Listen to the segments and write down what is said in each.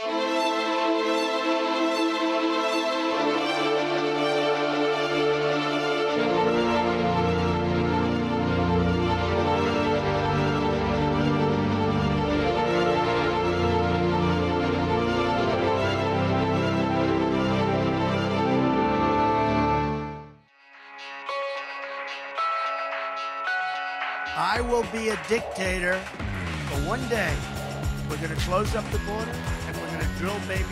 I will be a dictator, but one day we're going to close up the border drill baby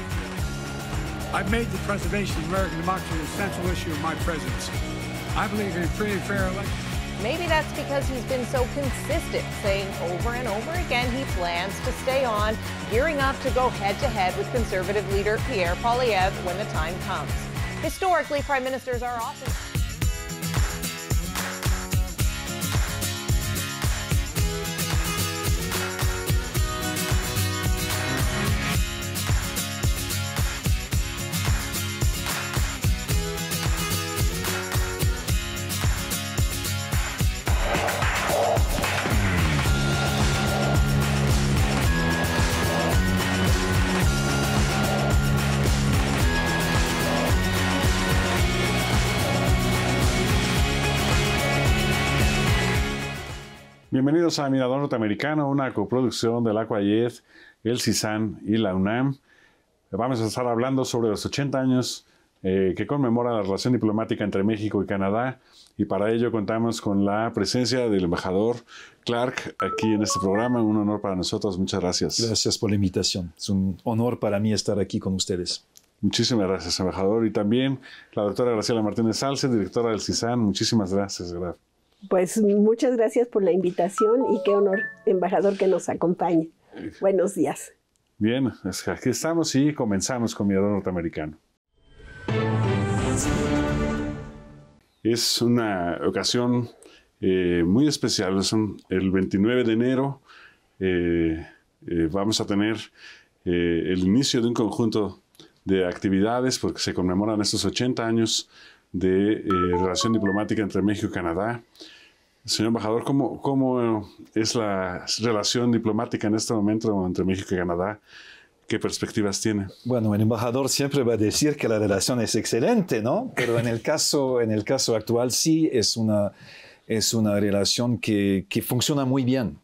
I've made the preservation of American democracy a central issue of my presidency. I believe in a free and fair election. Maybe that's because he's been so consistent, saying over and over again he plans to stay on, gearing up to go head to head with conservative leader Pierre Polyev when the time comes. Historically, prime ministers are often. Bienvenidos a Mirador Norteamericano, una coproducción del Aquayet, el CISAN y la UNAM. Vamos a estar hablando sobre los 80 años eh, que conmemora la relación diplomática entre México y Canadá y para ello contamos con la presencia del embajador Clark aquí en este programa. Un honor para nosotros, muchas gracias. Gracias por la invitación, es un honor para mí estar aquí con ustedes. Muchísimas gracias, embajador. Y también la doctora Graciela Martínez Salce, directora del CISAN. Muchísimas gracias, gracias. Pues muchas gracias por la invitación y qué honor, embajador, que nos acompañe. Buenos días. Bien, aquí estamos y comenzamos con Mirador Norteamericano. Es una ocasión eh, muy especial. el 29 de enero eh, eh, vamos a tener el inicio de un conjunto de actividades porque se conmemoran estos 80 años de relación diplomática entre México y Canadá. Señor embajador, ¿cómo, ¿cómo, eh, es la relación diplomática en este momento entre México y Canadá? ¿Qué perspectivas tiene? Bueno, el embajador siempre va a decir que la relación es excelente, ¿no? Pero en el caso, en el caso actual sí es una, es una relación que, que funciona muy bien.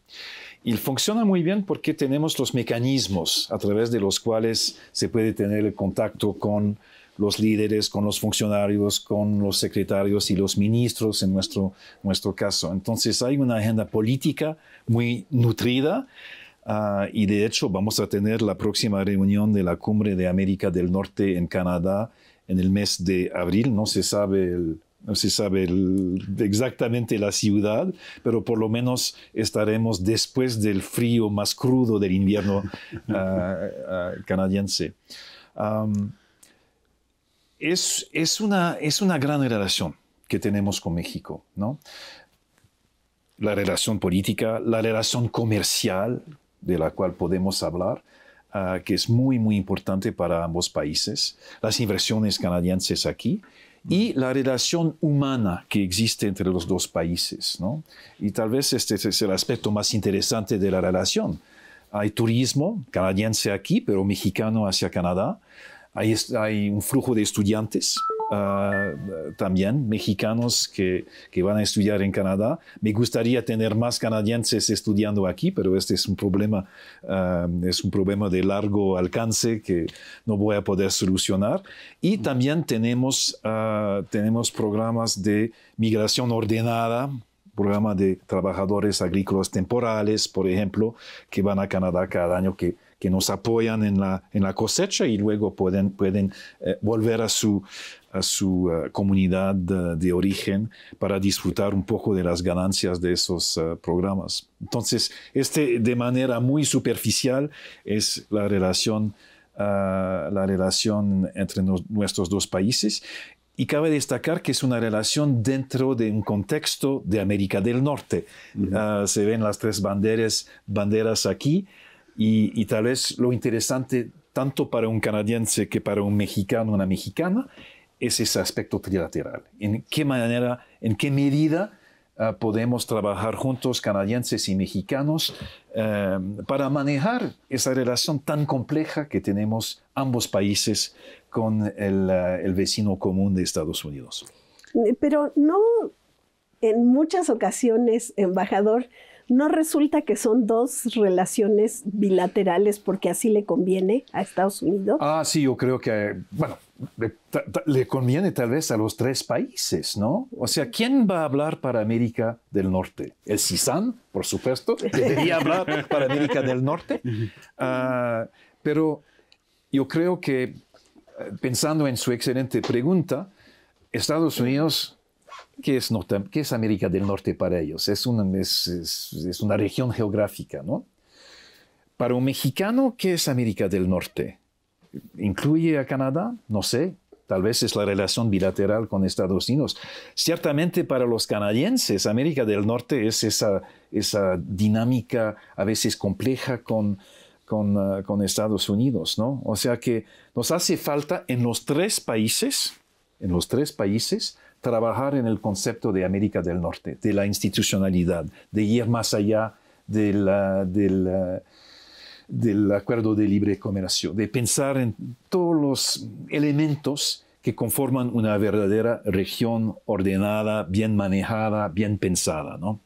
Y funciona muy bien porque tenemos los mecanismos a través de los cuales se puede tener el contacto con los líderes, con los funcionarios, con los secretarios y los ministros en nuestro, nuestro caso. Entonces hay una agenda política muy nutrida. Ah, y de hecho vamos a tener la próxima reunión de la cumbre de América del Norte en Canadá en el mes de abril. No se sabe, no se sabe exactamente la ciudad, pero por lo menos estaremos después del frío más crudo del invierno ah, ah, canadiense es, es, una, gran relación que tenemos con México, ¿no? La relación política, la relación comercial, de la cual podemos hablar, ah, que es muy, muy importante para ambos países, las inversiones canadienses aquí y mm. la relación humana que existe entre los dos países, Y tal vez este es el aspecto más interesante de la relación, hay turismo canadiense aquí, pero mexicano hacia Canadá. Hay, un flujo de estudiantes ah, también, mexicanos que, van a estudiar en Canadá. Me gustaría tener más canadienses estudiando aquí, pero este es un problema, ah, es un problema de largo alcance que no voy a poder solucionar. Y también tenemos, ah, tenemos programas de migración ordenada, programa de trabajadores agrícolas temporales, por ejemplo, que van a Canadá cada año, que que nos apoyan en la, cosecha y luego pueden, pueden eh, volver a su, a su eh, comunidad eh, de origen para disfrutar un poco de las ganancias de esos programas. Entonces, este de manera muy superficial es la relación, ah, la relación entre nuestros dos países y cabe destacar que es una relación dentro de un contexto de América del Norte. Ah, se ven las tres banderas, banderas aquí y, tal vez lo interesante, tanto para un canadiense que para un mexicano, una mexicana, es ese aspecto trilateral. ¿En qué manera, en qué medida ah, podemos trabajar juntos, canadienses y mexicanos, eh, para manejar esa relación tan compleja que tenemos ambos países con el eh, vecino común de Estados Unidos? Pero no en muchas ocasiones, embajador, no resulta que son dos relaciones bilaterales porque así le conviene a Estados Unidos. Ah, sí, yo creo que, bueno, le, conviene tal vez a los tres países, ¿no? O sea, ¿quién va a hablar para América del Norte? El CISAN, por supuesto, debería hablar para América del Norte. Ah, pero yo creo que, eh, pensando en su excelente pregunta, Estados Unidos ¿Qué es, América del Norte para ellos? Es una, es, región geográfica, ¿no? Para un mexicano, ¿qué es América del Norte? ¿Incluye a Canadá? No sé, tal vez es la relación bilateral con Estados Unidos. Ciertamente para los canadienses, América del Norte es esa, dinámica a veces compleja con, con, ah, con, Estados Unidos, ¿no? O sea que nos hace falta en los tres países, en los tres países, trabajar en el concepto de América del Norte, de la institucionalidad, de ir más allá del acuerdo de libre comercio, de pensar en todos los elementos que conforman una verdadera región ordenada, bien manejada, bien pensada. ¿no?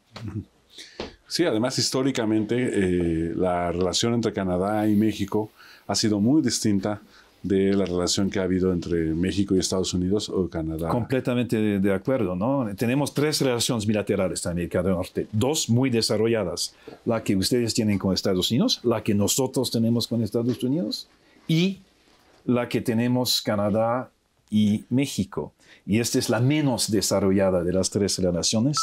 Sí, además históricamente eh, la relación entre Canadá y México ha sido muy distinta de la relación que ha habido entre México y Estados Unidos o Canadá. Completamente de, acuerdo, ¿no? Tenemos tres relaciones bilaterales en América del Norte, dos muy desarrolladas, la que ustedes tienen con Estados Unidos, la que nosotros tenemos con Estados Unidos y la que tenemos Canadá y México. Y esta es la menos desarrollada de las tres relaciones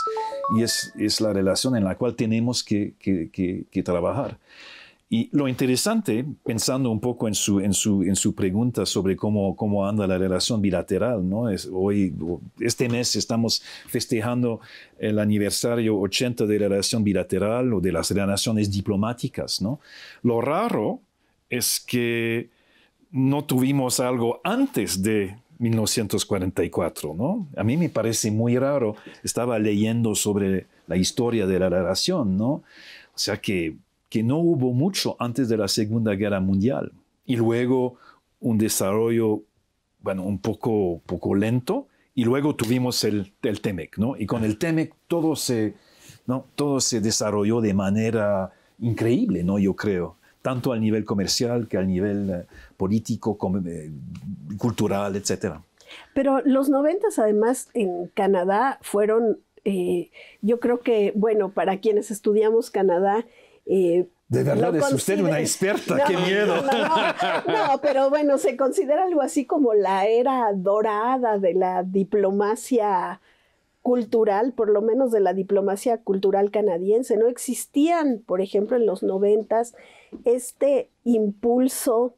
y es, es la relación en la cual tenemos que, que, que trabajar. Y lo interesante, pensando un poco en su, en su, en su pregunta sobre cómo, cómo anda la relación bilateral, ¿no? Es, hoy, este mes estamos festejando el aniversario 80 de la relación bilateral o de las relaciones diplomáticas, ¿no? Lo raro es que no tuvimos algo antes de 1944, ¿no? A mí me parece muy raro. Estaba leyendo sobre la historia de la relación, ¿no? O sea que que no hubo mucho antes de la Segunda Guerra Mundial. Y luego un desarrollo, bueno, un poco, poco lento. Y luego tuvimos el, el TEMEC, ¿no? Y con el TEMEC todo se, ¿no? todo se desarrolló de manera increíble, ¿no? Yo creo tanto al nivel comercial que al nivel eh, político, eh, cultural, etcétera. Pero los noventas además en Canadá fueron, eh, yo creo que, bueno, para quienes estudiamos Canadá, eh, de verdad, es usted una experta, qué miedo. No, pero bueno, se considera algo así como la era dorada de la diplomacia cultural, por lo menos de la diplomacia cultural canadiense. No existían, por ejemplo, en los noventas, este impulso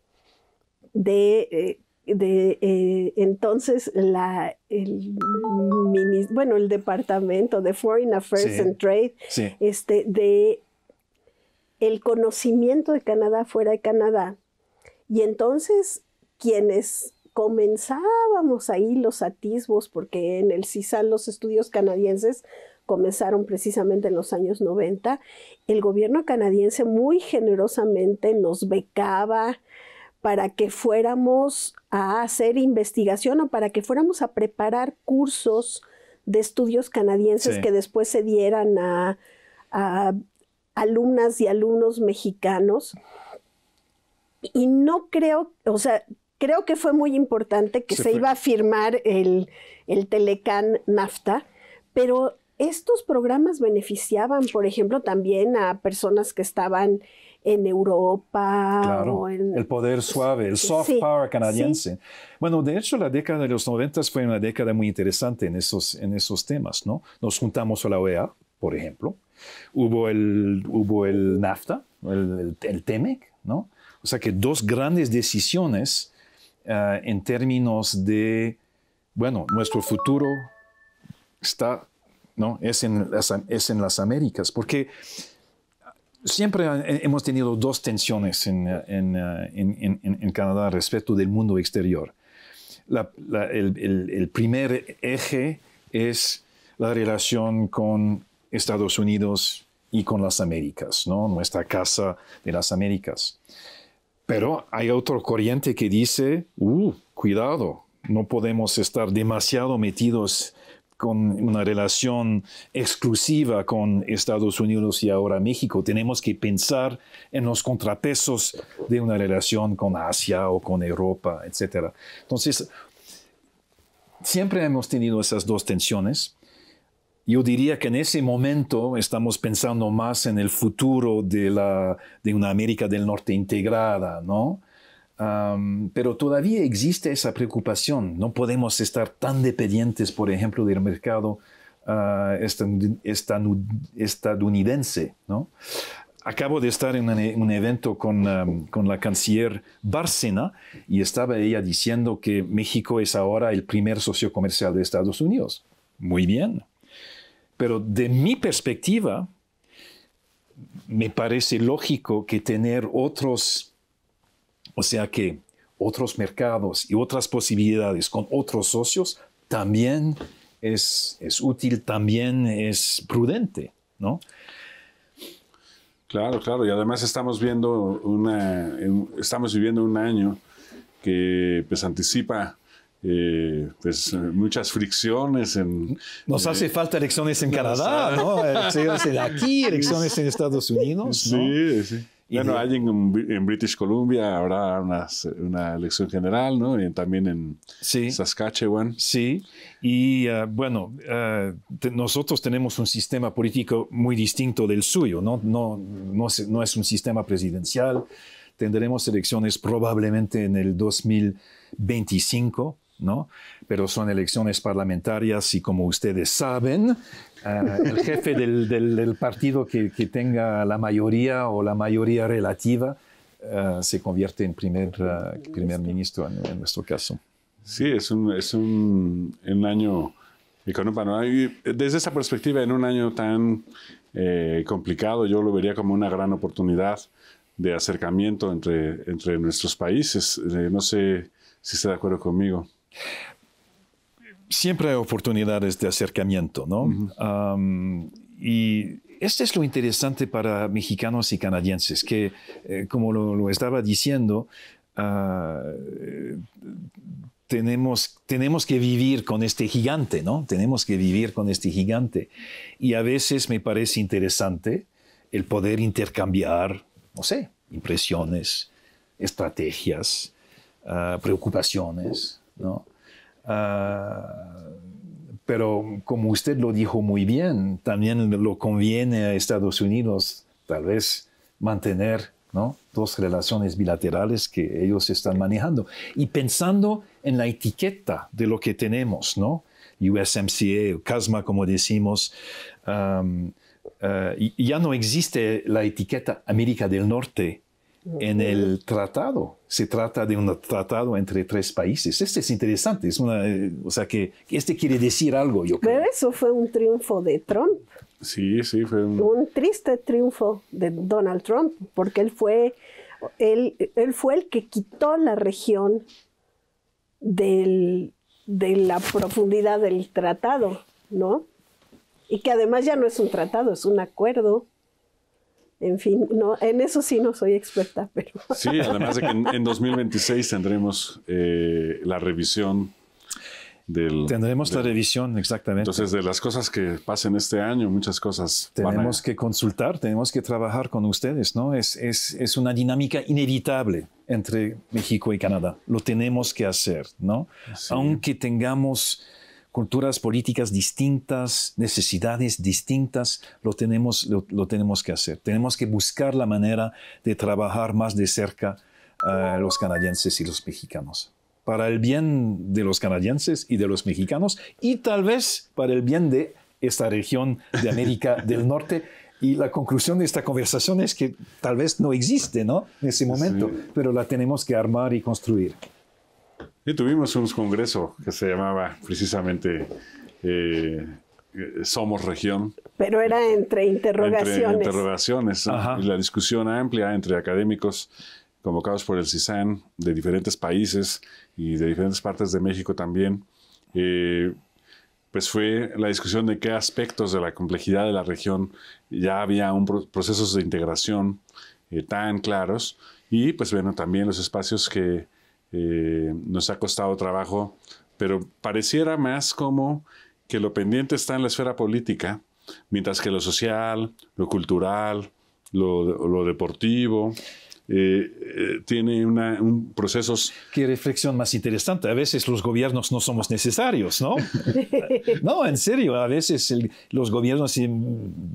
de, eh, de eh, entonces la, el, bueno, el departamento de Foreign Affairs and Trade, este, de el conocimiento de Canadá fuera de Canadá. Y entonces quienes comenzábamos ahí los atisbos, porque en el Cisal los estudios canadienses comenzaron precisamente en los años 90, el gobierno canadiense muy generosamente nos becaba para que fuéramos a hacer investigación o para que fuéramos a preparar cursos de estudios canadienses que después se dieran a alumnas y alumnos mexicanos. Y no creo, o sea, creo que fue muy importante que se iba a firmar el, el Telecán NAFTA, pero estos programas beneficiaban, por ejemplo, también a personas que estaban en Europa. Claro, el poder suave, el soft power canadiense. Bueno, de hecho, la década de los 90 fue una década muy interesante en esos, en esos temas, ¿no? Nos juntamos a la OEA, por ejemplo. Hubo el, hubo el NAFTA, el, el, TEMEC, ¿no? O sea que dos grandes decisiones eh, en términos de, bueno, nuestro futuro está, ¿no? Es en las, es en las Américas, porque siempre hemos tenido dos tensiones en, Canadá respecto del mundo exterior. el primer eje es la relación con Estados Unidos y con las Américas, nuestra casa de las Américas. Pero hay otro corriente que dice, uh, cuidado, no podemos estar demasiado metidos con una relación exclusiva con Estados Unidos y ahora México. Tenemos que pensar en los contrapesos de una relación con Asia o con Europa, etc. Entonces, siempre hemos tenido esas dos tensiones, yo diría que en ese momento estamos pensando más en el futuro de, una América del Norte integrada, ¿no? pero todavía existe esa preocupación. No podemos estar tan dependientes, por ejemplo, del mercado ah, estadounidense, ¿no? acabo de estar en un, e-, evento con, con, la canciller Bárcena y estaba ella diciendo que México es ahora el primer socio comercial de Estados Unidos. Muy bien, pero de mi perspectiva, me parece lógico que tener otros, o sea que otros mercados y otras posibilidades con otros socios también es, útil, también es prudente, ¿no? Claro, claro, y además estamos viendo una, estamos viviendo un año que pues anticipa eh, pues eh, muchas fricciones en... Nos eh, hace falta elecciones en Canadá, ¿no? aquí, elecciones en Estados Unidos. Sí, sí. Bueno, hay en, British Columbia habrá una elección general, ¿no? Y también en Saskatchewan. Sí, y bueno, nosotros tenemos un sistema político muy distinto del suyo, ¿no? No, no es un sistema presidencial. Tendremos elecciones probablemente en el 2025 pero son elecciones parlamentarias y como ustedes saben, ah, el jefe del, partido que, tenga la mayoría o la mayoría relativa ah, se convierte en primer, ah, primer ministro en, nuestro caso. Sí, es un, es un, año económico. desde esa perspectiva, en un año tan eh, complicado, yo lo vería como una gran oportunidad de acercamiento entre, entre nuestros países. Eh, no sé si está de acuerdo conmigo siempre hay oportunidades de acercamiento, ¿no? y esto es lo interesante para mexicanos y canadienses, que eh, como lo, estaba diciendo, ah, tenemos, tenemos que vivir con este gigante, ¿no? Tenemos que vivir con este gigante. Y a veces me parece interesante el poder intercambiar, no sé, impresiones, estrategias, ah, preocupaciones. ¿no? Ah, pero como usted lo dijo muy bien, también lo conviene a Estados Unidos tal vez mantener dos relaciones bilaterales que ellos están manejando. Y pensando en la etiqueta de lo que tenemos, ¿no? USMCA, CASMA, como decimos, ah, ya no existe la etiqueta América del Norte en el tratado. Se trata de un tratado entre tres países. Este es interesante, es una, eh, o sea que este quiere decir algo, yo creo. Pero eso fue un triunfo de Trump. Sí, sí, fue un... un triste triunfo de Donald Trump, porque él fue, él, fue el que quitó la región de la profundidad del tratado, ¿no? Y que además ya no es un tratado, es un acuerdo en fin, no, en eso sí no soy experta, pero... Sí, además de que en, 2026 tendremos eh, la revisión del, Tendremos la revisión, exactamente. Entonces, de las cosas que pasen este año, muchas cosas. Tenemos que consultar, tenemos que trabajar con ustedes, ¿no? Es, es, una dinámica inevitable entre México y Canadá. Lo tenemos que hacer, ¿no? Aunque tengamos culturas políticas distintas, necesidades distintas, lo tenemos, lo, tenemos que hacer. Tenemos que buscar la manera de trabajar más de cerca a eh, los canadienses y los mexicanos. Para el bien de los canadienses y de los mexicanos y tal vez para el bien de esta región de América del Norte. Y la conclusión de esta conversación es que tal vez no existe, ¿no? En ese momento, pero la tenemos que armar y construir tuvimos un congreso que se llamaba precisamente eh, Somos Región. Pero era entre interrogaciones. Entre interrogaciones. Y la discusión amplia entre académicos convocados por el CISAN de diferentes países y de diferentes partes de México también. Eh, pues fue la discusión de qué aspectos de la complejidad de la región ya había un procesos de integración eh, tan claros y pues bueno, también los espacios que eh, nos ha costado trabajo, pero pareciera más como que lo pendiente está en la esfera política, mientras que lo social, lo cultural, lo, deportivo, eh, eh, tiene un proceso... Qué reflexión más interesante. A veces los gobiernos no somos necesarios, ¿no? no, en serio, a veces los gobiernos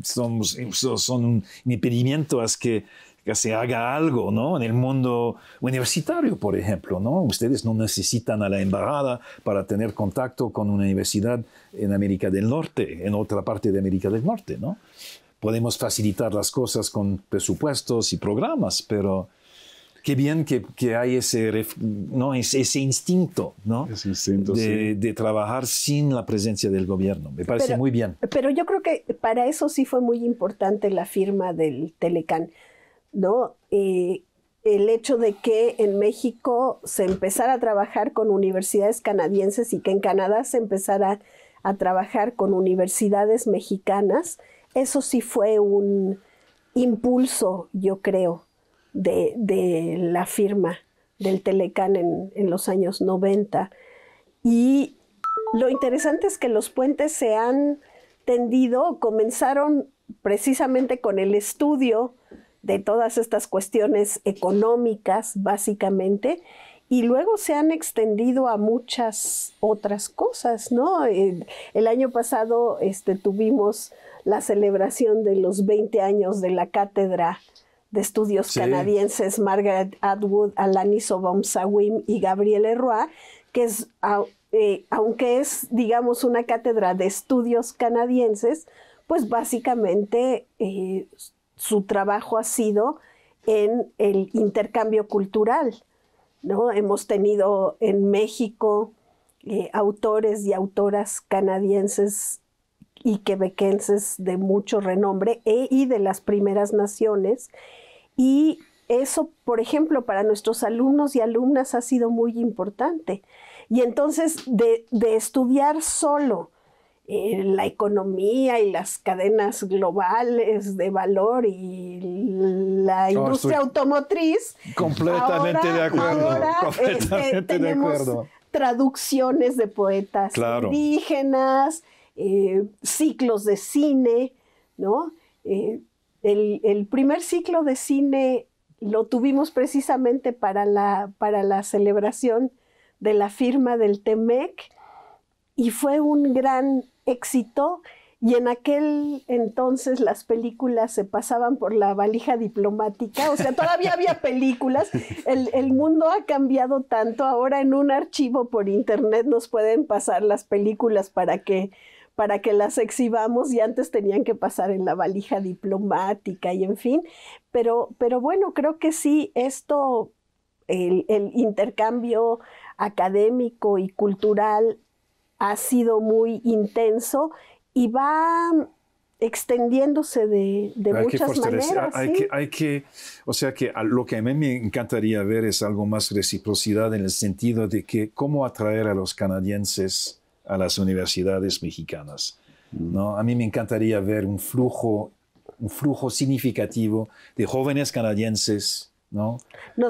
son, son un impedimento a que que se haga algo, ¿no? En el mundo universitario, por ejemplo, ¿no? Ustedes no necesitan a la embajada para tener contacto con una universidad en América del Norte, en otra parte de América del Norte, ¿no? Podemos facilitar las cosas con presupuestos y programas, pero qué bien que, que hay ese, ¿no? ese, instinto, ¿no? de, de, trabajar sin la presencia del gobierno. Me parece muy bien. Pero yo creo que para eso sí fue muy importante la firma del Telecan. ¿no? Eh, el hecho de que en México se empezara a trabajar con universidades canadienses y que en Canadá se empezara a trabajar con universidades mexicanas, eso sí fue un impulso, yo creo, de, la firma del Telecan en, en los años 90. Y lo interesante es que los puentes se han tendido, comenzaron precisamente con el estudio de todas estas cuestiones económicas, básicamente, y luego se han extendido a muchas otras cosas, ¿no? El, año pasado este, tuvimos la celebración de los 20 años de la cátedra de estudios canadienses Margaret Atwood, Alanis Obomsawim y Gabrielle Roy, que es, eh, aunque es, digamos, una cátedra de estudios canadienses, pues básicamente eh, su trabajo ha sido en el intercambio cultural. ¿no? Hemos tenido en México eh, autores y autoras canadienses y quebequenses de mucho renombre e, y de las primeras naciones. Y eso, por ejemplo, para nuestros alumnos y alumnas ha sido muy importante. Y entonces, de estudiar solo, eh, la economía y las cadenas globales de valor y la oh, industria automotriz. Completamente de este, acuerdo. traducciones de poetas indígenas, eh, ciclos de cine, ¿no? Eh, el, el primer ciclo de cine lo tuvimos precisamente para la, para la celebración de la firma del TEMEC y fue un gran exitó y en aquel entonces las películas se pasaban por la valija diplomática, o sea, todavía había películas. El, mundo ha cambiado tanto, ahora en un archivo por internet nos pueden pasar las películas para que, para que las exhibamos y antes tenían que pasar en la valija diplomática y en fin. Pero, pero bueno, creo que sí, esto, el, el intercambio académico y cultural ha sido muy intenso y va extendiéndose de, de muchas maneras. Hay, que, hay o sea que lo que a mí me encantaría ver es algo más reciprocidad en el sentido de que cómo atraer a los canadienses a las universidades mexicanas. Mm. ¿no? A mí me encantaría ver un flujo, un flujo significativo de jóvenes canadienses ¿no?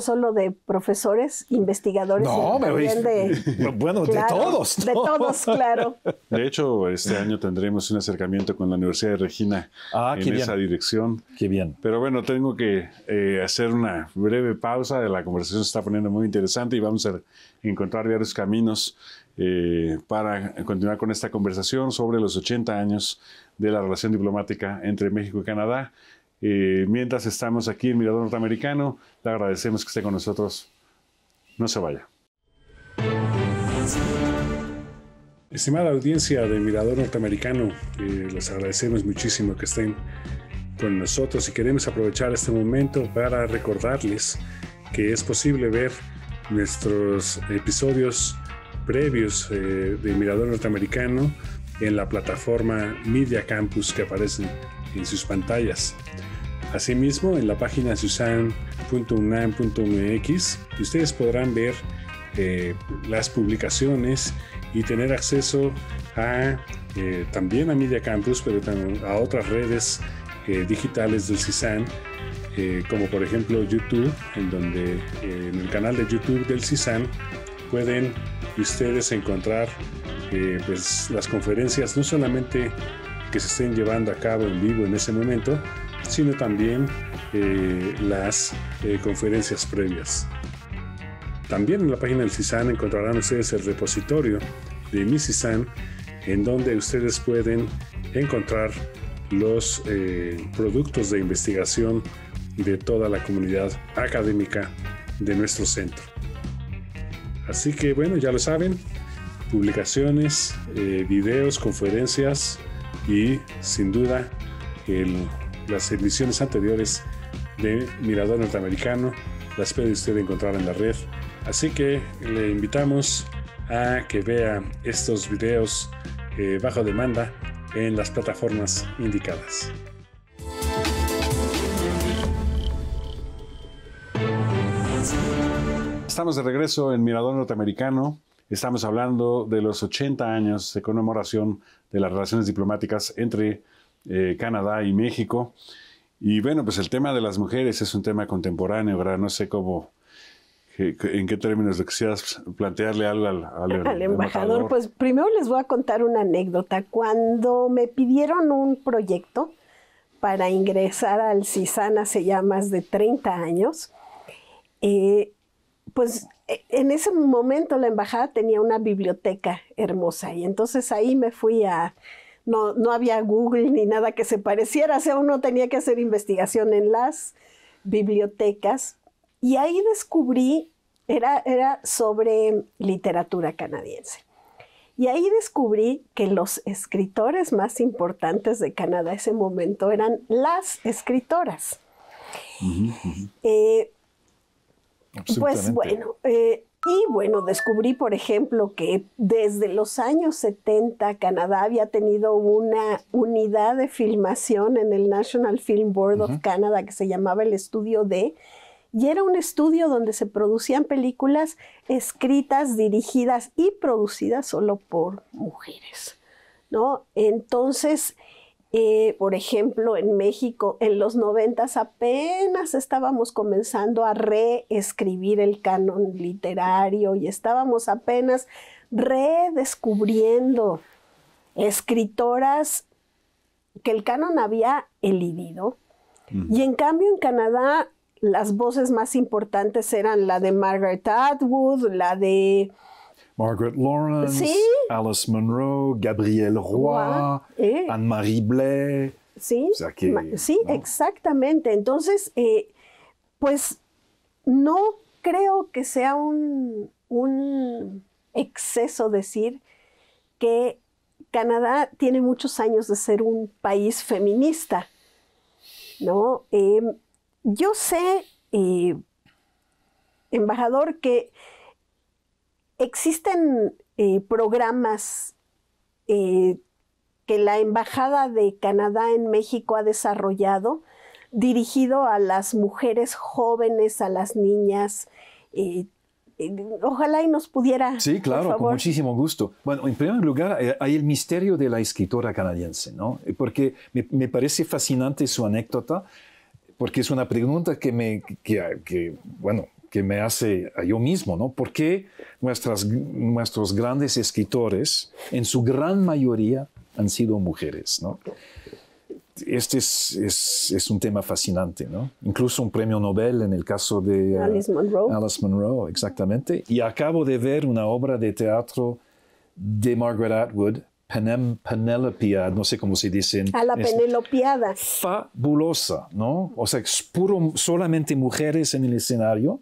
solo de profesores, investigadores, no, de... Bueno, de todos. De todos, claro. De hecho, este año tendremos un acercamiento con la Universidad de Regina ah, en esa dirección. Qué bien. Pero bueno, tengo que eh, hacer una breve pausa. La conversación se está poniendo muy interesante y vamos a encontrar varios caminos eh, para continuar con esta conversación sobre los 80 años de la relación diplomática entre México y Canadá eh, mientras estamos aquí en Mirador Norteamericano, le agradecemos que esté con nosotros. No se vaya. Estimada audiencia de Mirador Norteamericano, eh, les agradecemos muchísimo que estén con nosotros y queremos aprovechar este momento para recordarles que es posible ver nuestros episodios previos eh, de Mirador Norteamericano en la plataforma Media Campus que aparecen en sus pantallas. Asimismo, en la página susan.unam.mx ustedes podrán ver eh, las publicaciones y tener acceso a eh, también a Media Campus, pero también a otras redes eh, digitales del CISAN, como por ejemplo YouTube, en donde en el canal de YouTube del CISAN pueden ustedes encontrar pues, las conferencias no solamente que se estén llevando a cabo en vivo en ese momento, sino también eh, las eh, conferencias previas. También en la página del CISAN encontrarán ustedes el repositorio de mi CISAN, en donde ustedes pueden encontrar los eh, productos de investigación de toda la comunidad académica de nuestro centro. Así que bueno, ya lo saben, publicaciones, videos, conferencias, y sin duda las emisiones anteriores de Mirador Norteamericano las puede usted encontrar en la red. Así que le invitamos a que vea estos videos eh, bajo demanda en las plataformas indicadas. Estamos de regreso en Mirador Norteamericano. Estamos hablando de los 80 años de conmemoración de las relaciones diplomáticas entre eh, Canadá y México. Y bueno, pues el tema de las mujeres es un tema contemporáneo, ¿verdad? No sé cómo, en qué términos lo quisieras plantearle al, al, al, embajador. Pues primero les voy a contar una anécdota. Cuando me pidieron un proyecto para ingresar al CISAN hace ya más de 30 años, eh, pues e, en ese momento la embajada tenía una biblioteca hermosa y entonces ahí me fui a... No, había Google ni nada que se pareciera, o sea, uno tenía que hacer investigación en las bibliotecas y ahí descubrí, era, era sobre literatura canadiense. Y ahí descubrí que los escritores más importantes de Canadá ese momento eran las escritoras. Eh, pues bueno, eh, y bueno, descubrí, por ejemplo, que desde los años 70 Canadá había tenido una unidad de filmación en el National Film Board of Canada que se llamaba el Estudio D. Y era un estudio donde se producían películas escritas, dirigidas y producidas solo por mujeres. ¿no? Entonces, eh, por ejemplo, en México, en los noventas apenas estábamos comenzando a reescribir el canon literario y estábamos apenas redescubriendo escritoras que el canon había elidido. Y en cambio en Canadá las voces más importantes eran la de Margaret Atwood, la de Margaret Lawrence, Alice Munro, Gabrielle Roy, anne eh. Anne-Marie Blais. Sí, sí exactamente. Entonces, eh, pues no creo que sea un, exceso decir que Canadá tiene muchos años de ser un país feminista, ¿no? Eh, yo sé, embajador, que Existen eh, programas eh, que la Embajada de Canadá en México ha desarrollado dirigido a las mujeres jóvenes, a las niñas. Eh, ojalá y nos pudiera. Sí, claro, con muchísimo gusto. Bueno, en primer lugar, hay el misterio de la escritora canadiense, ¿no? Porque me, parece fascinante su anécdota, porque es una pregunta que me, que, bueno, que me hace a yo mismo, ¿no? ¿Por qué nuestras, nuestros grandes escritores, en su gran mayoría, han sido mujeres, ¿no? Este es, es, un tema fascinante, ¿no? Incluso un premio Nobel en el caso de eh, Alice Munro. Alice Munro, exactamente. Y acabo de ver una obra de teatro de Margaret Atwood, Penem, no sé cómo se dice. A la este Penelopeada. Fabulosa, ¿no? O sea, puro, solamente mujeres en el escenario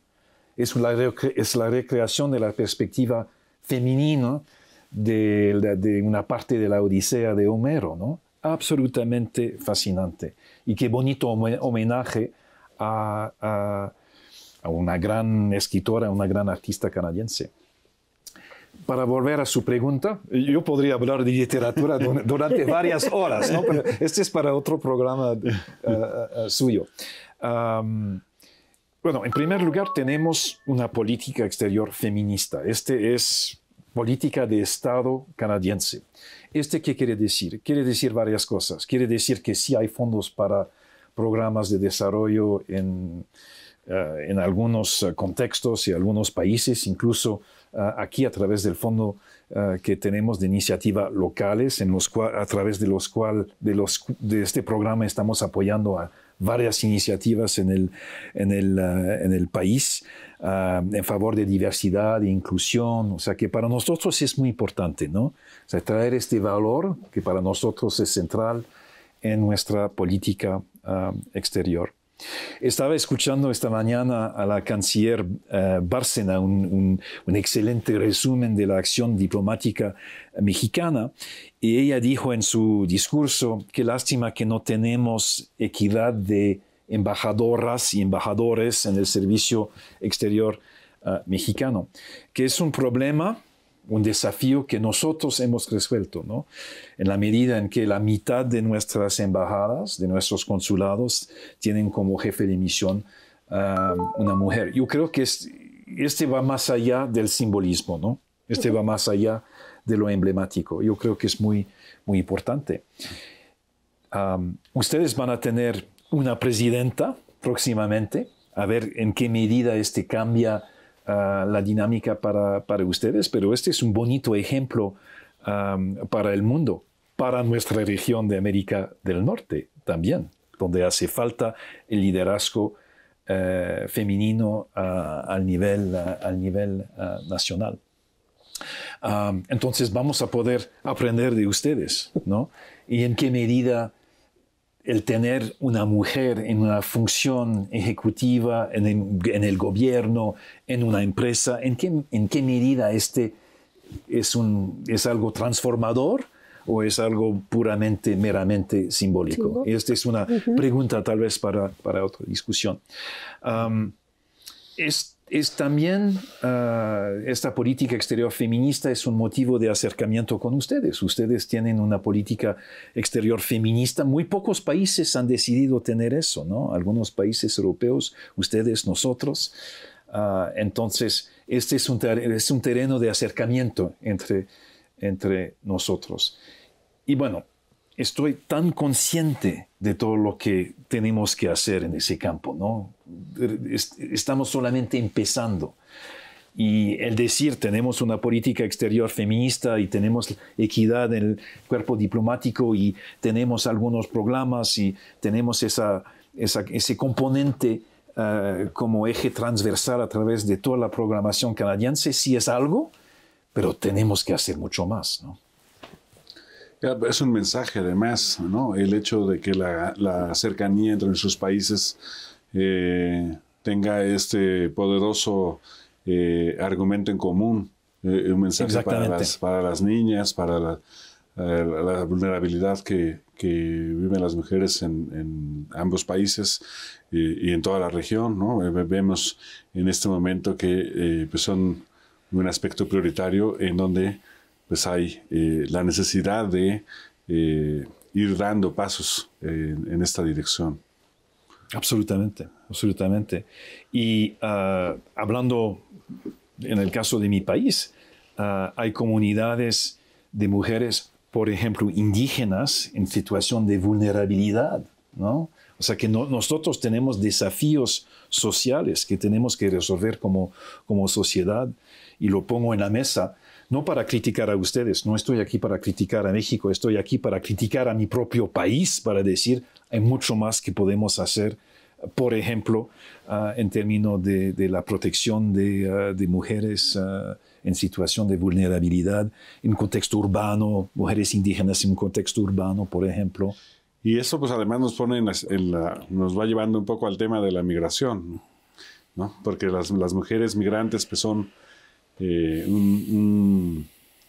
es la, es la recreación de la perspectiva femenina de, una parte de la Odisea de Homero, ¿no? Absolutamente fascinante. Y qué bonito homenaje a, una gran escritora, una gran artista canadiense para volver a su pregunta, yo podría hablar de literatura durante varias horas, ¿no? pero este es para otro programa eh, eh, eh, suyo. Bueno, en primer lugar tenemos una política exterior feminista. Este es política de Estado canadiense. ¿Este qué quiere decir? Quiere decir varias cosas. Quiere decir que sí hay fondos para programas de desarrollo en, eh, algunos eh, contextos y algunos países, incluso eh, aquí a través del fondo que tenemos de iniciativa locales, a través de los cual de, de este programa estamos apoyando a, varias iniciativas en el, en el, eh, en el país ah, en favor de diversidad e inclusión. O sea que para nosotros es muy importante, ¿no? traer este valor que para nosotros es central en nuestra política ah, exterior. Estaba escuchando esta mañana a la canciller eh, Bárcena un, excelente resumen de la acción diplomática mexicana y ella dijo en su discurso, que lástima que no tenemos equidad de embajadoras y embajadores en el servicio exterior eh, mexicano, que es un problema un desafío que nosotros hemos resuelto, ¿no? En la medida en que la mitad de nuestras embajadas, de nuestros consulados, tienen como jefe de misión um, una mujer. Yo creo que este va más allá del simbolismo, ¿no? Este va más allá de lo emblemático. Yo creo que es muy, muy importante. Um, ustedes van a tener una presidenta próximamente, a ver en qué medida este cambia la dinámica para, ustedes, pero este es un bonito ejemplo para el mundo, para nuestra región de América del Norte también, donde hace falta el liderazgo eh, femenino al nivel, al nivel nacional. entonces vamos a poder aprender de ustedes, ¿no? Y en qué medida el tener una mujer en una función ejecutiva, en el, gobierno, en una empresa, ¿en qué, en qué medida este es, un, es algo transformador? o es algo puramente, meramente simbólico? Esta es una pregunta tal vez para, otra discusión es también ah, esta política exterior feminista es un motivo de acercamiento con ustedes. Ustedes tienen una política exterior feminista. Muy pocos países han decidido tener eso, ¿no? Algunos países europeos, ustedes, nosotros. Ah, entonces, este es un, terreno, es un terreno de acercamiento entre, entre nosotros. Y bueno, estoy tan consciente de todo lo que tenemos que hacer en ese campo, ¿no? Estamos solamente empezando. Y el decir tenemos una política exterior feminista y tenemos equidad en el cuerpo diplomático y tenemos algunos programas y tenemos ese componente eh, como eje transversal a través de toda la programación canadiense, sí es algo, pero tenemos que hacer mucho más, ¿no? Es un mensaje además, ¿no? El hecho de que la, cercanía entre sus países eh, tenga este poderoso eh, argumento en común, eh, un mensaje para las, niñas, para la, vulnerabilidad que, viven las mujeres en, ambos países y, en toda la región, Vemos en este momento que pues son un aspecto prioritario en donde pues hay eh, la necesidad de eh, ir dando pasos en esta dirección. Absolutamente, absolutamente. Y ah, hablando en el caso de mi país, ah, hay comunidades de mujeres, por ejemplo, indígenas en situación de vulnerabilidad, ¿no? O sea que nosotros tenemos desafíos sociales que tenemos que resolver como, como sociedad y lo pongo en la mesa no para criticar a ustedes, no estoy aquí para criticar a México, estoy aquí para criticar a mi propio país, para decir, hay mucho más que podemos hacer, por ejemplo, ah, en términos de, la protección de, ah, mujeres ah, en situación de vulnerabilidad, en contexto urbano, mujeres indígenas en un contexto urbano, por ejemplo. Y eso pues además nos pone nos va llevando un poco al tema de la migración, ¿no? Porque las, mujeres migrantes pues son eh, un,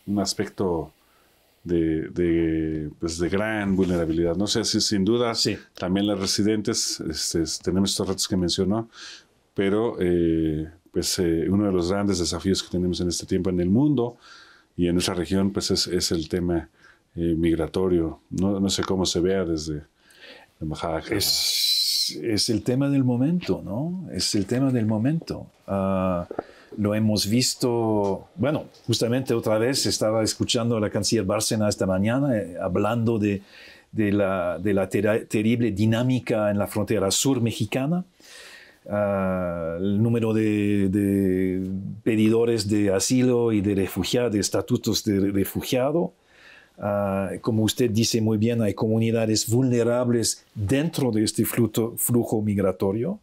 un, aspecto de, de, pues de, gran vulnerabilidad. No sé si sin duda también las residentes este, tenemos estos retos que mencionó, pero eh, pues, eh, uno de los grandes desafíos que tenemos en este tiempo en el mundo y en nuestra región pues es, es el tema migratorio. No, no, sé cómo se vea desde la embajada. Es, es el tema del momento, ¿no? Es el tema del momento. Uh, lo hemos visto, bueno, justamente otra vez estaba escuchando a la canciller Bárcena esta mañana eh, hablando de, de la, terrible dinámica en la frontera sur mexicana. Ah, el número de, pedidores de asilo y de refugiados, de estatutos de refugiado. Ah, como usted dice muy bien, hay comunidades vulnerables dentro de este flujo migratorio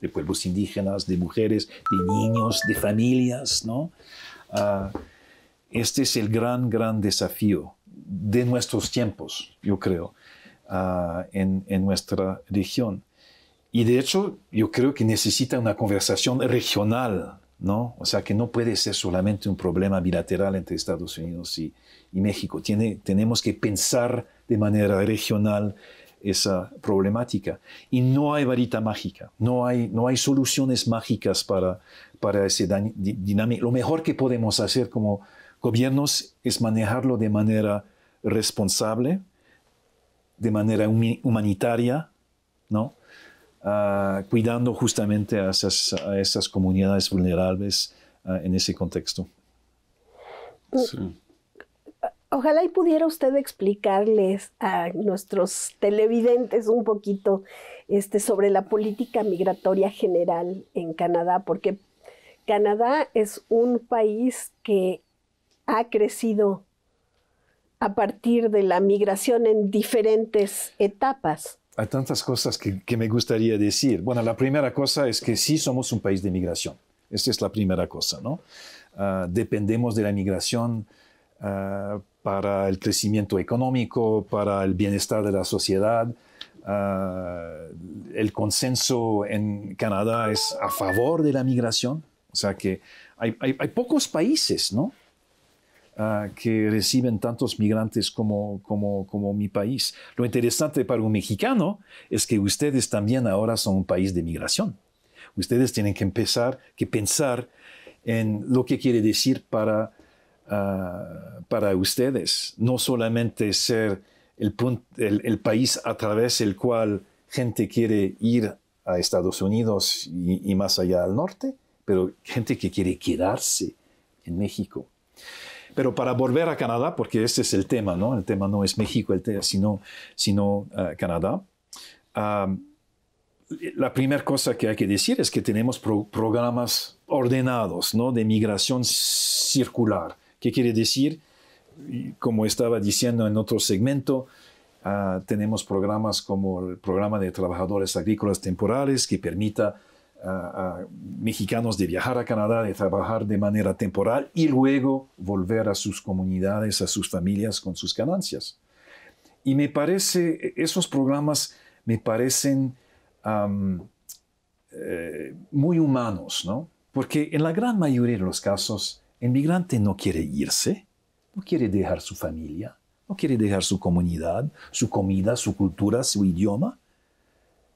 de pueblos indígenas, de mujeres, de niños, de familias. ¿no? Ah, este es el gran, gran desafío de nuestros tiempos, yo creo, ah, en, nuestra región. Y de hecho, yo creo que necesita una conversación regional, ¿no? O sea, que no puede ser solamente un problema bilateral entre Estados Unidos y, México. Tiene, tenemos que pensar de manera regional esa problemática. Y no hay varita mágica, no hay, no hay soluciones mágicas para, para ese dinámico. Lo mejor que podemos hacer como gobiernos es manejarlo de manera responsable, de manera humanitaria, ¿no? Ah, cuidando justamente a esas, comunidades vulnerables ah, en ese contexto. Mm. Ojalá y pudiera usted explicarles a nuestros televidentes un poquito este, sobre la política migratoria general en Canadá, porque Canadá es un país que ha crecido a partir de la migración en diferentes etapas. Hay tantas cosas que, me gustaría decir. Bueno, la primera cosa es que sí somos un país de migración. Esta es la primera cosa, ¿no? Ah, dependemos de la migración ah, para el crecimiento económico, para el bienestar de la sociedad. Ah, el consenso en Canadá es a favor de la migración, o sea que hay, hay, pocos países ¿no? Ah, que reciben tantos migrantes como, como, como mi país. Lo interesante para un mexicano es que ustedes también ahora son un país de migración. Ustedes tienen que empezar, que pensar en lo que quiere decir para Ah, para ustedes, no solamente ser el, país a través del cual gente quiere ir a Estados Unidos y, más allá al norte, pero gente que quiere quedarse en México. Pero para volver a Canadá, porque este es el tema, ¿no? El tema no es México, el tema, sino, sino ah, Canadá. la primera cosa que hay que decir es que tenemos programas ordenados, ¿no? De migración circular. ¿Qué quiere decir? Como estaba diciendo en otro segmento, ah, tenemos programas como el programa de trabajadores agrícolas temporales que permita ah, a, mexicanos de viajar a Canadá, de trabajar de manera temporal y luego volver a sus comunidades, a sus familias con sus ganancias. Y me parece, esos programas me parecen eh, muy humanos, ¿no? Porque en la gran mayoría de los casos, el migrante no quiere irse, no quiere dejar su familia, no quiere dejar su comunidad, su comida, su cultura, su idioma.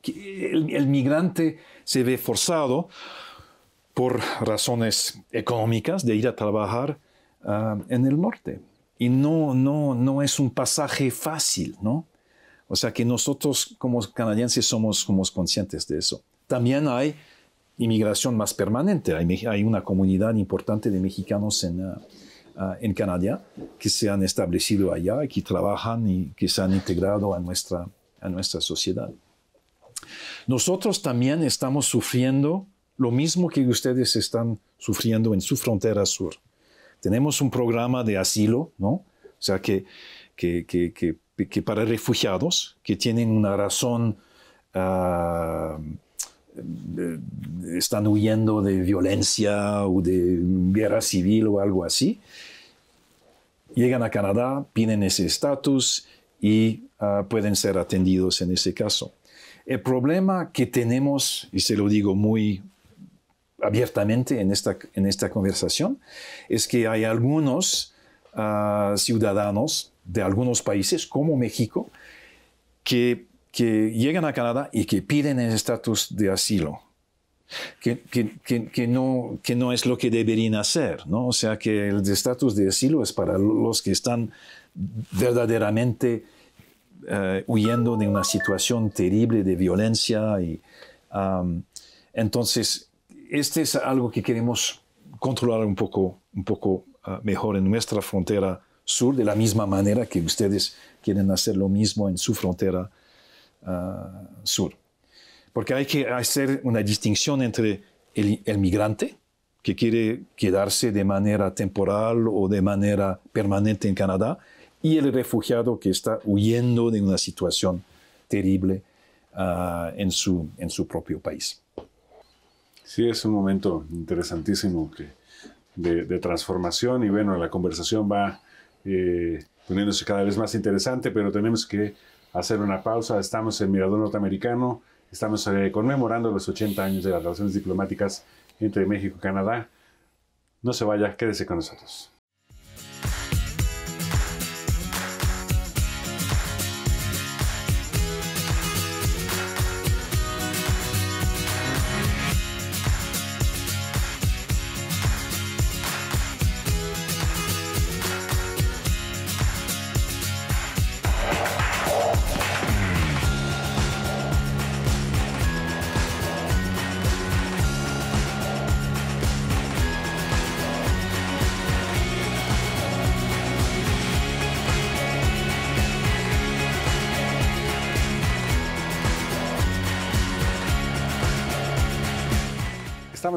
El, migrante se ve forzado por razones económicas de ir a trabajar ah, en el norte. Y no, no, no es un pasaje fácil, ¿no? O sea que nosotros como canadienses somos, somos conscientes de eso. También hay inmigración más permanente. Hay, una comunidad importante de mexicanos en, ah, ah, en Canadá, que se han establecido allá, que trabajan y que se han integrado a nuestra, a nuestra sociedad. Nosotros también estamos sufriendo lo mismo que ustedes están sufriendo en su frontera sur. Tenemos un programa de asilo, ¿no? O sea, que, que, que, para refugiados que tienen una razón ah, eh, están huyendo de violencia o de guerra civil o algo así. Llegan a Canadá, piden ese estatus y ah, pueden ser atendidos en ese caso. El problema que tenemos, y se lo digo muy abiertamente en esta, en esta conversación, es que hay algunos ah, ciudadanos de algunos países, como México, que que llegan a Canadá y que piden el estatus de asilo. Que, no, que no es lo que deberían hacer, ¿no? O sea, que el estatus de asilo es para los que están verdaderamente eh, huyendo de una situación terrible de violencia. Y, entonces, este es algo que queremos controlar un poco, un poco ah, mejor en nuestra frontera sur, de la misma manera que ustedes quieren hacer lo mismo en su frontera eh, sur. Porque hay que hacer una distinción entre el, migrante, que quiere quedarse de manera temporal o de manera permanente en Canadá, y el refugiado que está huyendo de una situación terrible eh, en, su, en su propio país. Sí, es un momento interesantísimo de, de, transformación y bueno, la conversación va eh, poniéndose cada vez más interesante, pero tenemos que hacer una pausa. Estamos en Mirador Norteamericano, estamos eh, conmemorando los 80 años de las relaciones diplomáticas entre México y Canadá. No se vaya, quédese con nosotros.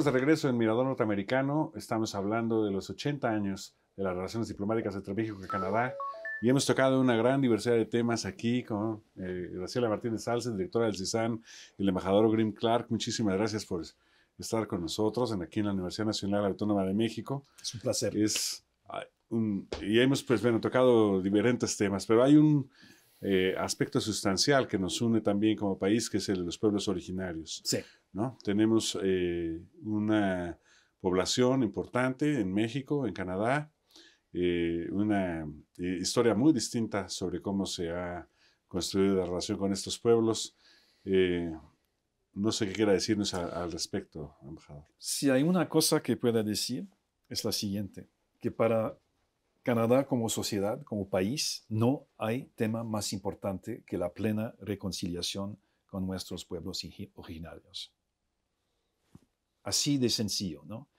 de regreso en Mirador Norteamericano. Estamos hablando de los 80 años de las relaciones diplomáticas entre México y Canadá. Y hemos tocado una gran diversidad de temas aquí con eh, Graciela Martínez Salce, directora del CISAN, el embajador Grim Clark. Muchísimas gracias por estar con nosotros en, aquí en la Universidad Nacional Autónoma de México. Es un placer. Es, y hemos pues, bueno, tocado diferentes temas, pero hay un eh, aspecto sustancial que nos une también como país, que es el de los pueblos originarios. Sí. ¿no? Tenemos eh, una población importante en México, en Canadá, eh, una eh, historia muy distinta sobre cómo se ha construido la relación con estos pueblos. no sé qué quiera decirnos al respecto, embajador. Si hay una cosa que pueda decir, es la siguiente, que para Canadá como sociedad, como país, no hay tema más importante que la plena reconciliación con nuestros pueblos originarios. Así de sencillo, ¿no?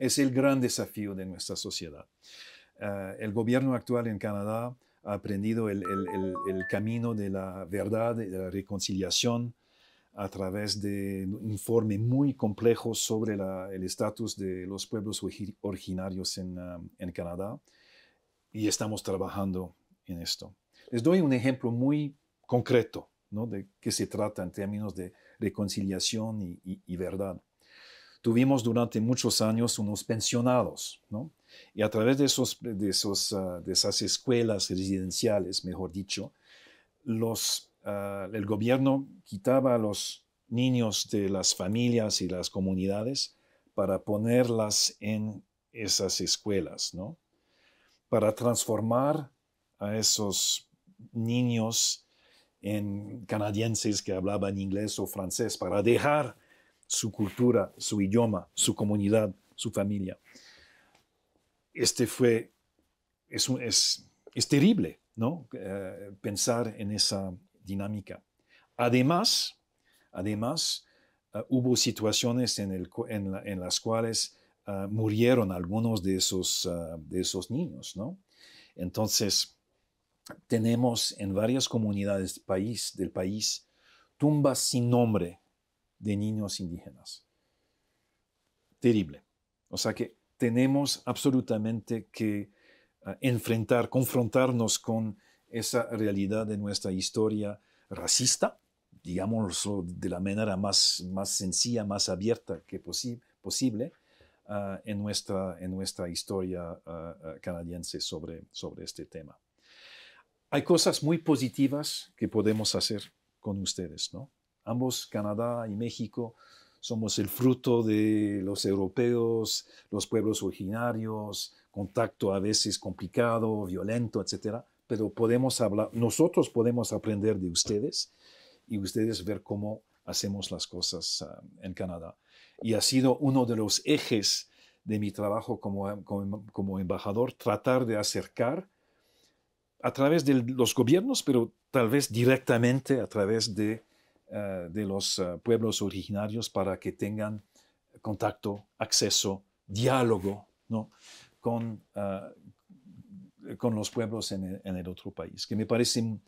Es el gran desafío de nuestra sociedad. Eh, el gobierno actual en Canadá ha aprendido el, camino de la verdad, de la reconciliación, a través de un informe muy complejo sobre el estatus de los pueblos originarios eh, en, Canadá. Y estamos trabajando en esto. Les doy un ejemplo muy concreto ¿no? de qué se trata en términos de reconciliación y verdad tuvimos durante muchos años unos pensionados, ¿no? Y a través de, esos, esos, ah, de esas escuelas residenciales, mejor dicho, los, ah, el gobierno quitaba a los niños de las familias y las comunidades para ponerlas en esas escuelas, ¿no? Para transformar a esos niños en canadienses que hablaban inglés o francés, para dejar su cultura, su idioma, su comunidad, su familia. Este fue, es, terrible, ¿no? Eh, pensar en esa dinámica. Además, además eh, hubo situaciones en, las cuales eh, murieron algunos de esos, de esos niños, ¿no? Entonces, tenemos en varias comunidades del país tumbas sin nombre de niños indígenas. Terrible. O sea que tenemos absolutamente que ah, enfrentar, confrontarnos con esa realidad de nuestra historia racista, digámoslo de la manera más, más sencilla, más abierta que posible, ah, en, nuestra, en nuestra historia ah, canadiense sobre, sobre este tema. Hay cosas muy positivas que podemos hacer con ustedes, ¿no? Ambos, Canadá y México, somos el fruto de los europeos, los pueblos originarios, contacto a veces complicado, violento, etc. Pero podemos hablar, nosotros podemos aprender de ustedes y ustedes ver cómo hacemos las cosas ah, en Canadá. Y ha sido uno de los ejes de mi trabajo como, como embajador, tratar de acercar a través de los gobiernos, pero tal vez directamente a través de eh, de los eh, pueblos originarios para que tengan contacto, acceso, diálogo ¿no? con, eh, con los pueblos en el, otro país, que me parece,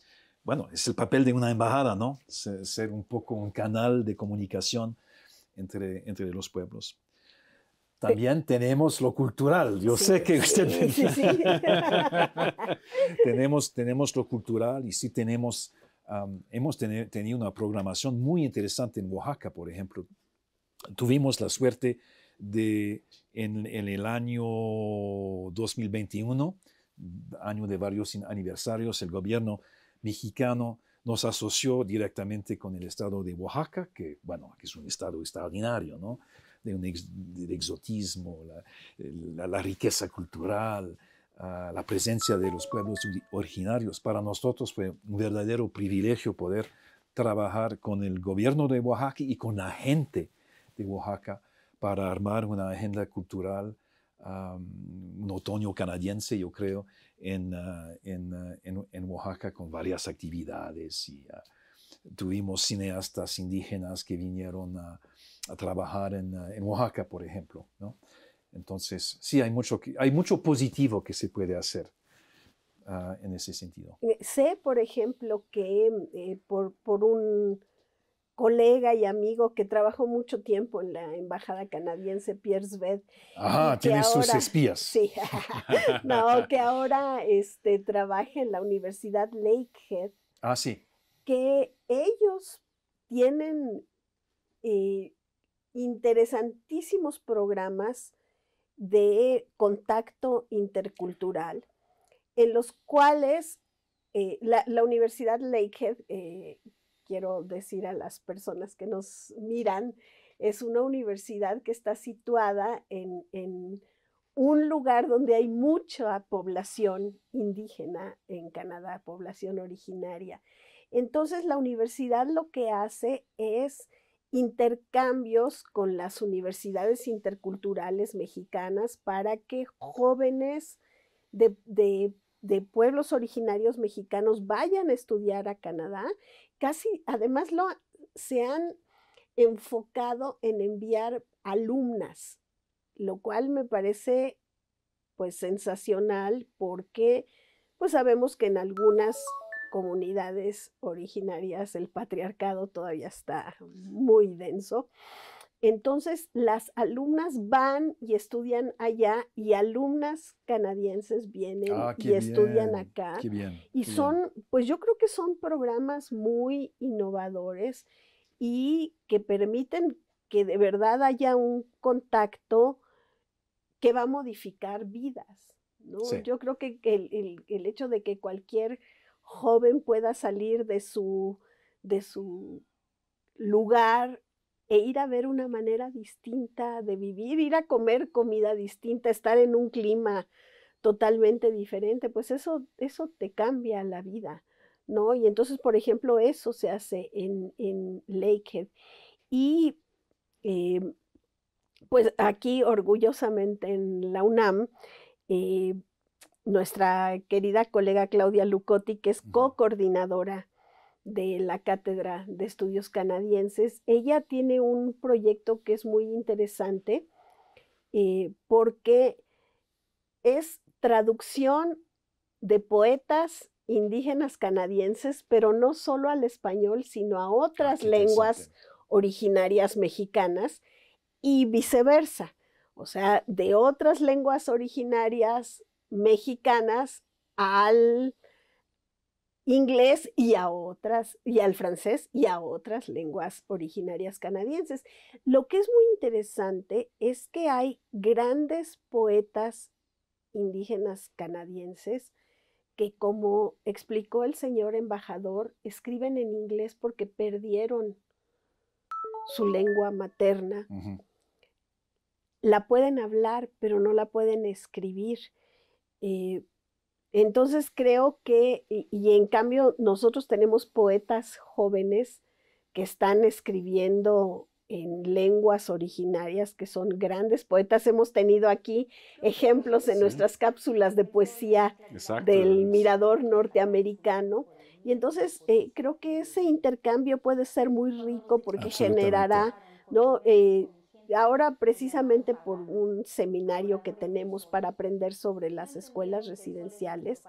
bueno, es el papel de una embajada, ¿no? Ser un poco un canal de comunicación entre, entre los pueblos también tenemos lo cultural. Yo sé que usted... Sí, sí, tenemos, tenemos lo cultural y sí tenemos hemos tenido una programación muy interesante en Oaxaca, por ejemplo. Tuvimos la suerte de, en, el año 2021, año de varios aniversarios, el gobierno mexicano nos asoció directamente con el estado de Oaxaca, que, bueno, que es un estado extraordinario, ¿no? De exotismo, la riqueza cultural, la presencia de los pueblos originarios. Para nosotros fue un verdadero privilegio poder trabajar con el gobierno de Oaxaca y con la gente de Oaxaca para armar una agenda cultural, un otoño canadiense, yo creo, en, ah, ah, Oaxaca con varias actividades. Y, ah, tuvimos cineastas indígenas que vinieron a, trabajar en, Oaxaca, por ejemplo. Entonces, sí, hay mucho, hay mucho positivo que se puede hacer ah, en ese sentido. Eh, sé, por ejemplo, que eh, por, un colega y amigo que trabajó mucho tiempo en la embajada canadiense, Pierre Sved. Ah, tiene sus espías. Sí, no, que ahora este, trabaja en la Universidad Lakehead. Ah, Que ellos tienen eh, interesantísimos programas de contacto intercultural, en los cuales eh, la, Universidad Lakehead, eh, quiero decir a las personas que nos miran, es una universidad que está situada en un lugar donde hay mucha población indígena en Canadá, población originaria. Entonces la universidad lo que hace es intercambios con las universidades interculturales mexicanas para que jóvenes de, pueblos originarios mexicanos vayan a estudiar a Canadá. Casi, además, lo, se han enfocado en enviar alumnas, lo cual me parece pues sensacional porque pues sabemos que en algunas comunidades originarias el patriarcado todavía está muy denso. Entonces, las alumnas van y estudian allá y alumnas canadienses vienen ah, y estudian acá. y son, pues yo creo que son programas muy innovadores y que permiten que de verdad haya un contacto que va a modificar vidas. ¿no? Yo creo que el hecho de que cualquier joven pueda salir de su, de su lugar e ir a ver una manera distinta de vivir, ir a comer comida distinta, estar en un clima totalmente diferente, pues eso, eso te cambia la vida, ¿no? Y entonces, por ejemplo, eso se hace en, en Lakehead. Y eh, pues aquí, orgullosamente, en la UNAM, eh, nuestra querida colega Claudia Lucotti, que es co-coordinadora de la Cátedra de Estudios Canadienses. Ella tiene un proyecto que es muy interesante eh, porque es traducción de poetas indígenas canadienses, pero no solo al español, sino a ah, otras lenguas originarias mexicanas y viceversa. O sea, de otras lenguas originarias mexicanas al inglés y a otras, y al francés y a otras lenguas originarias canadienses. Lo que es muy interesante es que hay grandes poetas indígenas canadienses que, como explicó el señor embajador, escriben en inglés porque perdieron su lengua materna. La pueden hablar, pero no la pueden escribir. Eh, entonces creo que, y, en cambio nosotros tenemos poetas jóvenes que están escribiendo en lenguas originarias, que son grandes poetas. Hemos tenido aquí ejemplos en nuestras cápsulas de poesía del mirador norteamericano. Y entonces eh, creo que ese intercambio puede ser muy rico porque generará ¿no? Eh, ahora precisamente por un seminario que tenemos para aprender sobre las escuelas residenciales,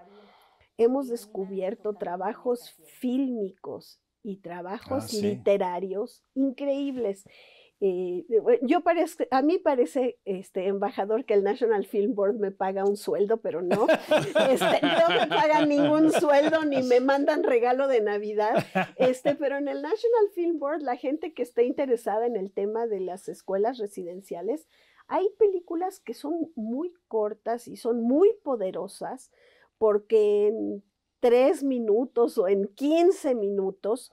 hemos descubierto trabajos fílmicos y trabajos ah, literarios increíbles eh, yo parece a mí parece, este, embajador, que el National Film Board me paga un sueldo, pero no. Este, no me pagan ningún sueldo ni me mandan regalo de Navidad. Este, pero en el National Film Board, la gente que esté interesada en el tema de las escuelas residenciales, hay películas que son muy cortas y son muy poderosas porque en tres minutos o en 15 minutos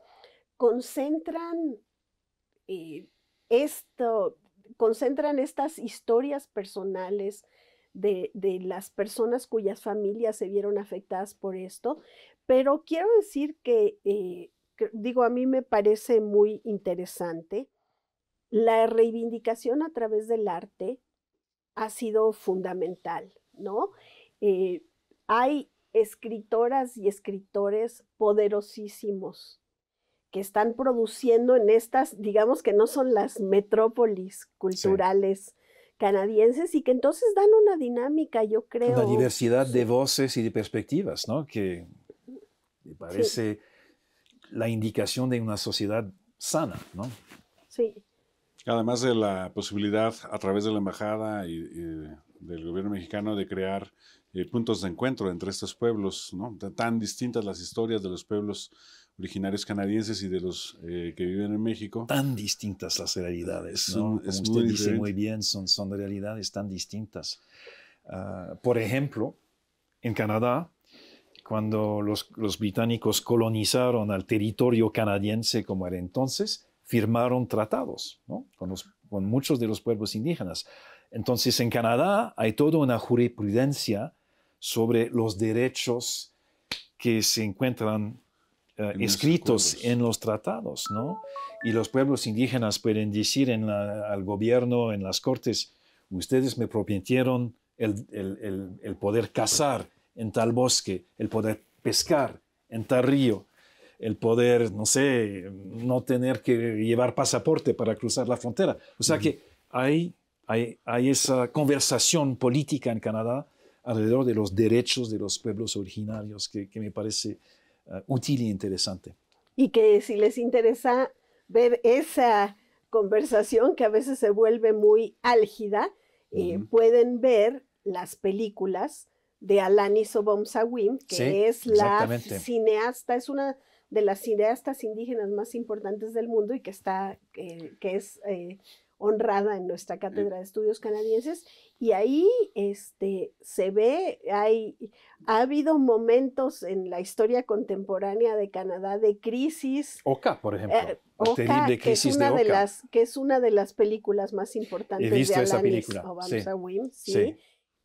concentran... Eh, esto, concentran estas historias personales de, las personas cuyas familias se vieron afectadas por esto, pero quiero decir eh, que, digo, a mí me parece muy interesante, la reivindicación a través del arte ha sido fundamental, ¿no? Eh, hay escritoras y escritores poderosísimos que están produciendo en estas, digamos que no son las metrópolis culturales. canadienses y que entonces dan una dinámica, yo creo. Una diversidad de voces y de perspectivas, ¿no? Que me parece la indicación de una sociedad sana, ¿no? Sí. Además de la posibilidad a través de la embajada y, del gobierno mexicano de crear eh, puntos de encuentro entre estos pueblos, ¿no? Tan distintas las historias de los pueblos originarios canadienses y de los eh, que viven en México. Tan distintas las realidades, Como usted muy dice muy bien, son, son realidades tan distintas. Ah, por ejemplo, en Canadá, cuando los, británicos colonizaron al territorio canadiense como era entonces, firmaron tratados con, los, con muchos de los pueblos indígenas. Entonces, en Canadá hay toda una jurisprudencia sobre los derechos que se encuentran eh, escritos en los tratados, ¿no? Y los pueblos indígenas pueden decir en al gobierno, en las cortes, ustedes me propintieron el, el, el, poder cazar en tal bosque, el poder pescar en tal río, el poder, no sé, no tener que llevar pasaporte para cruzar la frontera. O sea que hay, hay, hay, esa conversación política en Canadá alrededor de los derechos de los pueblos originarios que, que me parece eh, útil y e interesante. Y que si les interesa ver esa conversación que a veces se vuelve muy álgida, eh, pueden ver las películas de Alani Sobom que es la cineasta, es una de las cineastas indígenas más importantes del mundo y que está, eh, que es honrada en nuestra cátedra de estudios canadienses y ahí este, se ve, hay, ha habido momentos en la historia contemporánea de Canadá de crisis. Oca, por ejemplo. Eh, que es una de, las que es una de las películas más importantes de la esa película.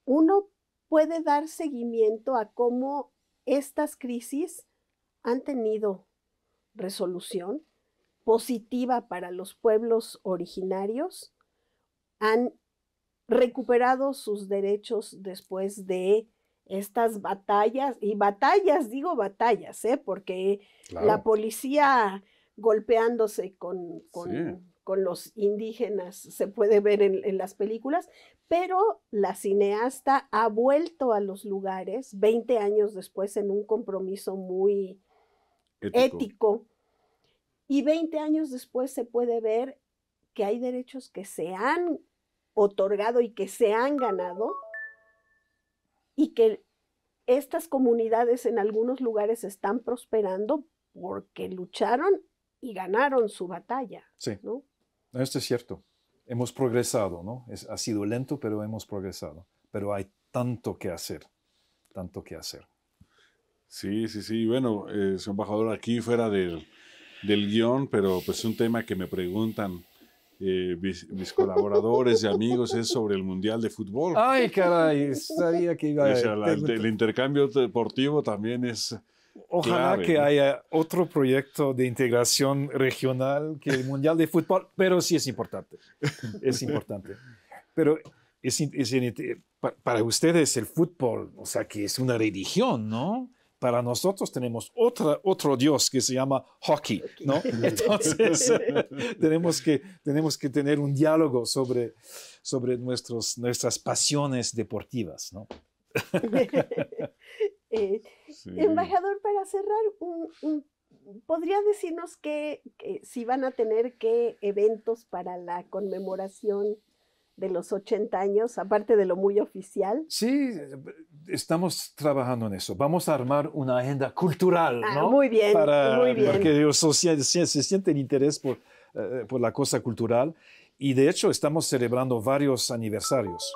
Uno puede dar seguimiento a cómo estas crisis han tenido resolución positiva para los pueblos originarios, han recuperado sus derechos después de estas batallas, y batallas, digo batallas, ¿eh? porque la policía golpeándose con, los indígenas se puede ver en, las películas, pero la cineasta ha vuelto a los lugares 20 años después en un compromiso muy ético y 20 años después se puede ver que hay derechos que se han otorgado y que se han ganado y que estas comunidades en algunos lugares están prosperando porque lucharon y ganaron su batalla. Sí. Esto es cierto. Hemos progresado, ¿no? ha sido lento, pero hemos progresado. Pero hay tanto que hacer, tanto que hacer. Sí, sí, sí. Bueno, eh, su embajador aquí fuera de del guión, pero pues un tema que me preguntan eh, mis, colaboradores y amigos es sobre el Mundial de Fútbol. Ay, caray, sabía que iba a... el, intercambio deportivo también es... Ojalá que haya otro proyecto de integración regional que el Mundial de Fútbol, pero sí es importante, es importante. Pero es, es, para ustedes el fútbol, o sea, que es una religión, ¿no? para nosotros tenemos otra, otro Dios que se llama hockey, ¿no? Entonces tenemos, que, tenemos que tener un diálogo sobre, sobre nuestros, nuestras pasiones deportivas, ¿no? Eh, embajador, para cerrar, un, ¿podría decirnos que, si van a tener qué eventos para la conmemoración de los 80 años, aparte de lo muy oficial? Sí, estamos trabajando en eso. Vamos a armar una agenda cultural, ah, ¿no? Muy bien, Para, muy bien. Porque ellos se, siente sienten interés por, eh, por la cosa cultural. Y de hecho estamos celebrando varios aniversarios.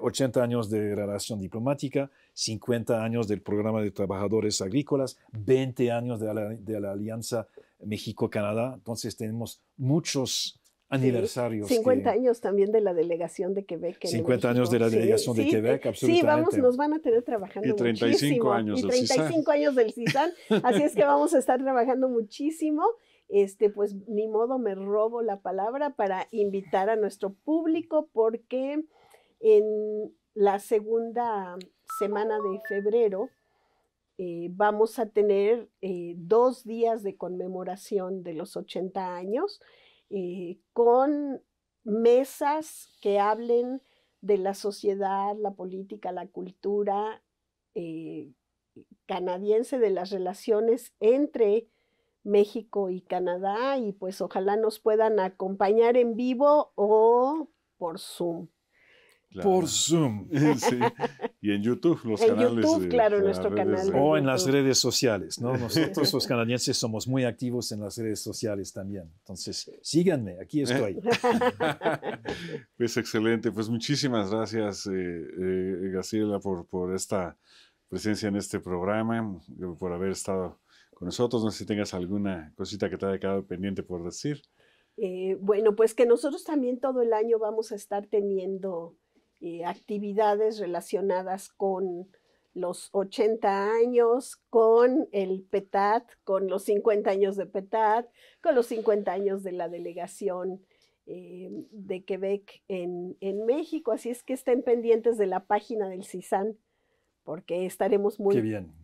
80 eh, años de relación diplomática, 50 años del programa de trabajadores agrícolas, 20 años de la, de la Alianza México-Canadá. Entonces tenemos muchos aniversario 50 años también de la delegación de Quebec. 50 años de la delegación de Quebec, absolutamente. Sí, vamos, nos van a tener trabajando 35 muchísimo. Años y 35 años del CISAN. Así es que vamos a estar trabajando muchísimo. Este, pues ni modo me robo la palabra para invitar a nuestro público porque en la segunda semana de febrero eh, vamos a tener eh, dos días de conmemoración de los 80 años eh, con mesas que hablen de la sociedad, la política, la cultura eh, canadiense, de las relaciones entre México y Canadá y pues ojalá nos puedan acompañar en vivo o por Zoom. Por Zoom. Y en YouTube, los en canales. YouTube, claro, nuestro canal. O en las redes sociales, ¿no? Nosotros los canadienses somos muy activos en las redes sociales también. Entonces, síganme, aquí estoy. pues excelente. Pues muchísimas gracias, eh, eh Graciela, por, esta presencia en este programa, eh, por haber estado con nosotros. No sé si tengas alguna cosita que te haya quedado pendiente por decir. Eh, bueno, pues que nosotros también todo el año vamos a estar teniendo eh, actividades relacionadas con los 80 años, con el PETAT, con los 50 años de PETAT, con los 50 años de la delegación eh, de Quebec en, México. Así es que estén pendientes de la página del CISAN porque estaremos muy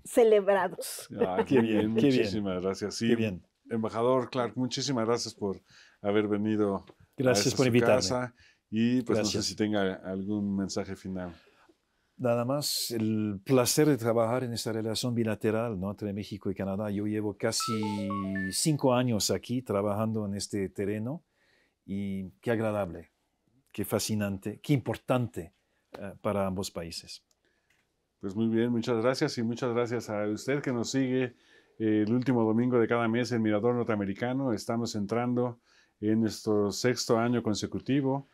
celebrados. Ah, qué bien, muchísimas gracias. bien. Embajador Clark, muchísimas gracias por haber venido. Gracias por invitarme. Casa. Y pues no sé si tenga algún mensaje final. Nada más el placer de trabajar en esta relación bilateral ¿no? entre México y Canadá. Yo llevo casi cinco años aquí trabajando en este terreno y qué agradable, qué fascinante, qué importante eh, para ambos países. Pues muy bien, muchas gracias y muchas gracias a usted que nos sigue eh, el último domingo de cada mes en Mirador Norteamericano. Estamos entrando en nuestro sexto año consecutivo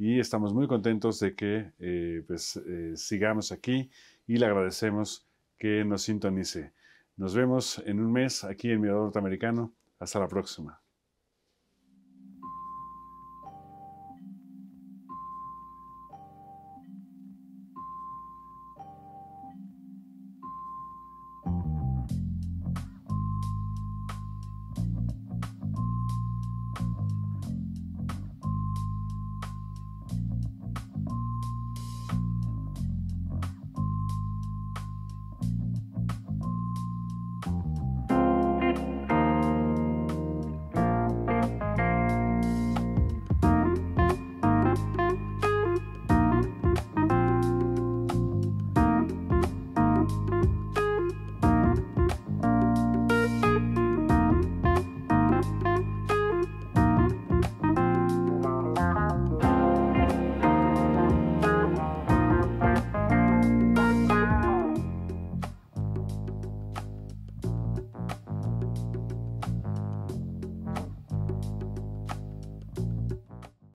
y estamos muy contentos de que eh, pues, eh, sigamos aquí y le agradecemos que nos sintonice. Nos vemos en un mes aquí en Mirador Norteamericano. Hasta la próxima.